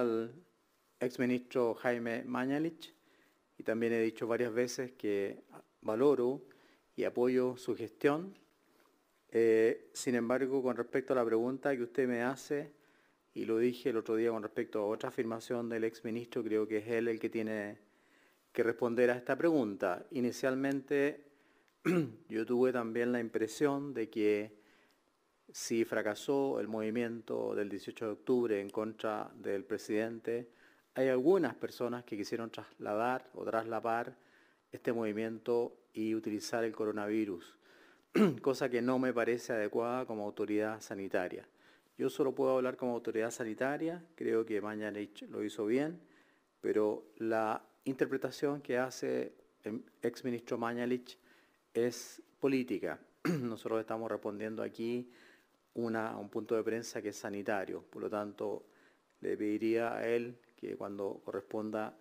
al exministro Jaime Mañalich y también he dicho varias veces que valoro y apoyo su gestión. Eh, sin embargo, con respecto a la pregunta que usted me hace, y lo dije el otro día con respecto a otra afirmación del exministro, creo que es él el que tiene que responder a esta pregunta. Inicialmente yo tuve también la impresión de que si fracasó el movimiento del 18 de octubre en contra del presidente, hay algunas personas que quisieron trasladar o traslapar este movimiento y utilizar el coronavirus, cosa que no me parece adecuada como autoridad sanitaria. Yo solo puedo hablar como autoridad sanitaria, creo que Mañalich lo hizo bien, pero la interpretación que hace el exministro Mañalich es política. Nosotros estamos respondiendo aquí una, un punto de prensa que es sanitario. Por lo tanto, le pediría a él que cuando corresponda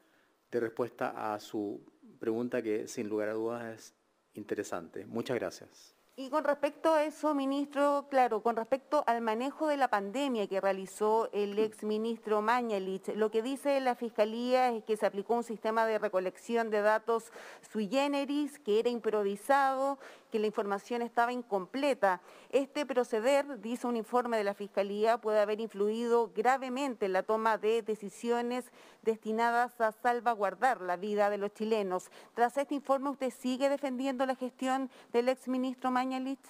dé respuesta a su pregunta, que sin lugar a dudas es interesante. Muchas gracias. Y con respecto a eso, ministro, claro, con respecto al manejo de la pandemia que realizó el mm. exministro ministro Mañalich, lo que dice la Fiscalía es que se aplicó un sistema de recolección de datos sui generis, que era improvisado, que la información estaba incompleta. Este proceder, dice un informe de la Fiscalía, puede haber influido gravemente en la toma de decisiones destinadas a salvaguardar la vida de los chilenos. Tras este informe, ¿usted sigue defendiendo la gestión del exministro Mañalich?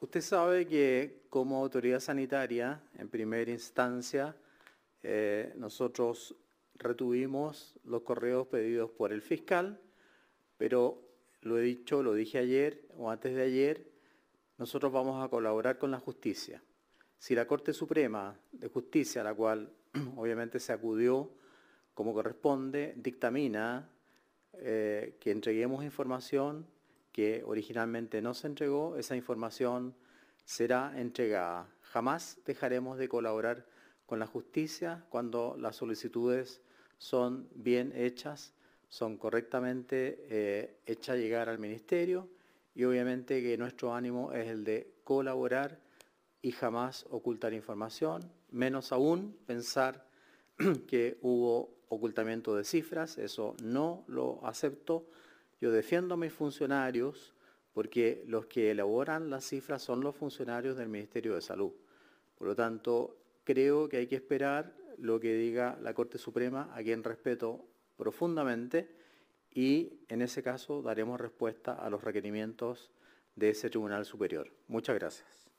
Usted sabe que como autoridad sanitaria, en primera instancia, eh, nosotros retuvimos los correos pedidos por el fiscal, pero lo he dicho, lo dije ayer o antes de ayer, nosotros vamos a colaborar con la justicia. Si la Corte Suprema de Justicia, a la cual obviamente se acudió como corresponde, dictamina eh, que entreguemos información que originalmente no se entregó, esa información será entregada. Jamás dejaremos de colaborar con la justicia cuando las solicitudes son bien hechas son correctamente eh, hechas llegar al Ministerio y obviamente que nuestro ánimo es el de colaborar y jamás ocultar información, menos aún pensar que hubo ocultamiento de cifras, eso no lo acepto. Yo defiendo a mis funcionarios porque los que elaboran las cifras son los funcionarios del Ministerio de Salud. Por lo tanto, creo que hay que esperar lo que diga la Corte Suprema, a quien respeto profundamente y en ese caso daremos respuesta a los requerimientos de ese Tribunal Superior. Muchas gracias.